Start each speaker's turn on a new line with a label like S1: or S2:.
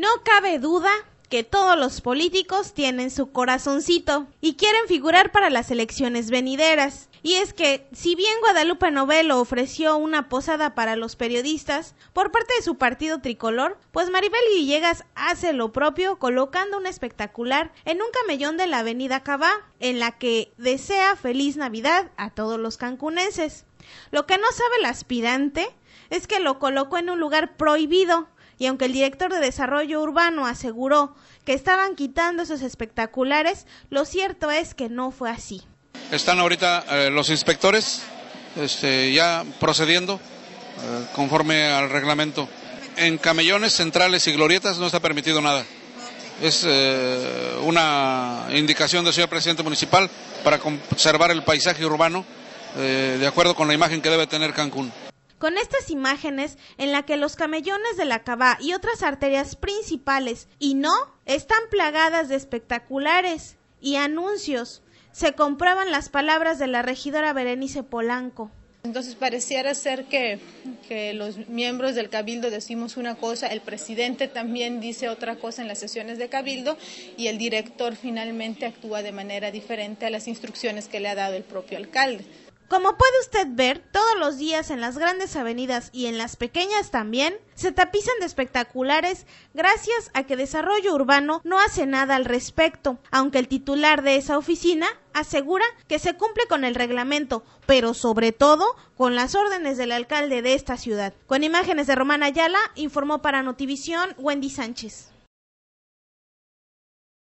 S1: No cabe duda que todos los políticos tienen su corazoncito y quieren figurar para las elecciones venideras. Y es que, si bien Guadalupe Novelo ofreció una posada para los periodistas por parte de su partido tricolor, pues Maribel Villegas hace lo propio colocando un espectacular en un camellón de la avenida Cabá, en la que desea feliz Navidad a todos los cancunenses. Lo que no sabe el aspirante es que lo colocó en un lugar prohibido, y aunque el director de Desarrollo Urbano aseguró que estaban quitando esos espectaculares, lo cierto es que no fue así.
S2: Están ahorita eh, los inspectores este, ya procediendo eh, conforme al reglamento. En camellones, centrales y glorietas no está permitido nada. Es eh, una indicación del señor presidente municipal para conservar el paisaje urbano de acuerdo con la imagen que debe tener Cancún
S1: con estas imágenes en la que los camellones de la Cabá y otras arterias principales y no están plagadas de espectaculares y anuncios, se comprueban las palabras de la regidora Berenice Polanco.
S3: Entonces pareciera ser que, los miembros del cabildo decimos una cosa, el presidente también dice otra cosa en las sesiones de cabildo y el director finalmente actúa de manera diferente a las instrucciones que le ha dado el propio alcalde. Como puede usted ver,
S1: todos los días en las grandes avenidas y en las pequeñas también, se tapizan de espectaculares gracias a que Desarrollo Urbano no hace nada al respecto, aunque el titular de esa oficina asegura que se cumple con el reglamento, pero sobre todo con las órdenes del alcalde de esta ciudad. Con imágenes de Romana Ayala, informó para Notivisión Wendy Sánchez.